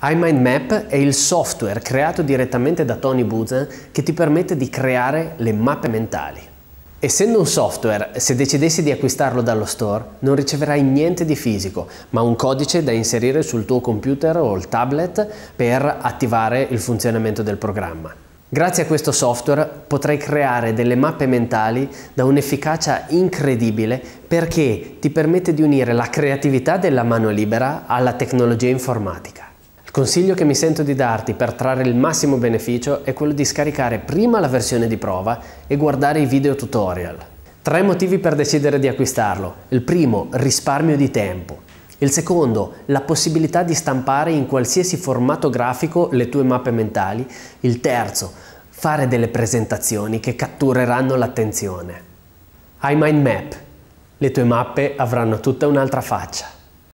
iMindMap è il software creato direttamente da Tony Buzan che ti permette di creare le mappe mentali. Essendo un software, se decidessi di acquistarlo dallo store, non riceverai niente di fisico, ma un codice da inserire sul tuo computer o il tablet per attivare il funzionamento del programma. Grazie a questo software potrai creare delle mappe mentali da un'efficacia incredibile perché ti permette di unire la creatività della mano libera alla tecnologia informatica. Consiglio che mi sento di darti per trarre il massimo beneficio è quello di scaricare prima la versione di prova e guardare i video tutorial. Tre motivi per decidere di acquistarlo. Il primo, risparmio di tempo. Il secondo, la possibilità di stampare in qualsiasi formato grafico le tue mappe mentali. Il terzo, fare delle presentazioni che cattureranno l'attenzione. iMindMap. Le tue mappe avranno tutta un'altra faccia.